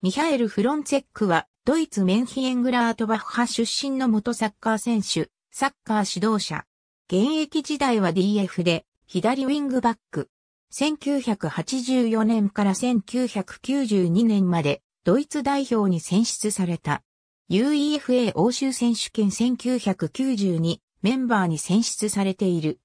ミハエル・フロンツェックは、ドイツメンヒエングラートバッハ出身の元サッカー選手、サッカー指導者。現役時代は DF で、左ウィングバック。1984年から1992年まで、ドイツ代表に選出された。UEFA 欧州選手権1992メンバーに選出されている。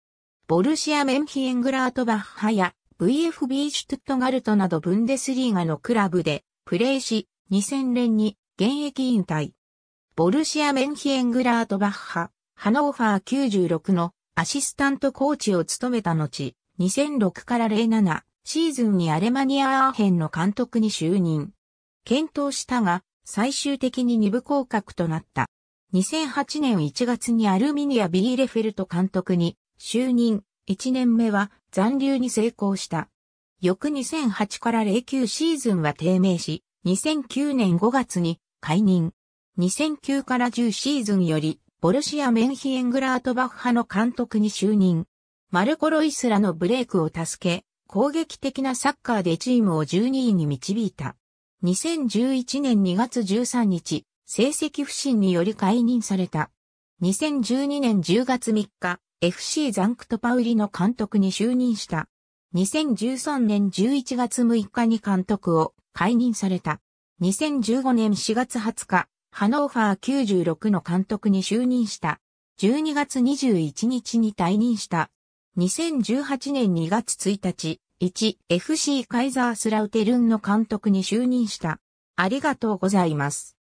ボルシア・メンヒエングラートバッハや VFB シュトゥットガルトなどブンデスリーガのクラブでプレイし、2000年に現役引退。ボルシア・メンヒエングラートバッハ、ハノーファー96のアシスタントコーチを務めた後、2006から07シーズンにアレマニア・アーヘンの監督に就任。検討したが、最終的に二部降格となった。2008年1月にアルミニア・ビーレフェルト監督に就任。1年目は残留に成功した。翌2008から09シーズンは低迷し、2009年5月に解任。2009から10シーズンより、ボルシア・メンヒエングラートバッハの監督に就任。マルコ・ロイスらのブレイクを助け、攻撃的なサッカーでチームを12位に導いた。2011年2月13日、成績不振により解任された。2012年10月3日、FC ザンクトパウリの監督に就任した。2013年11月6日に監督を解任された。2015年4月20日、ハノーファー96の監督に就任した。12月21日に退任した。2018年2月1日、1FC カイザースラウテルンの監督に就任した。ありがとうございます。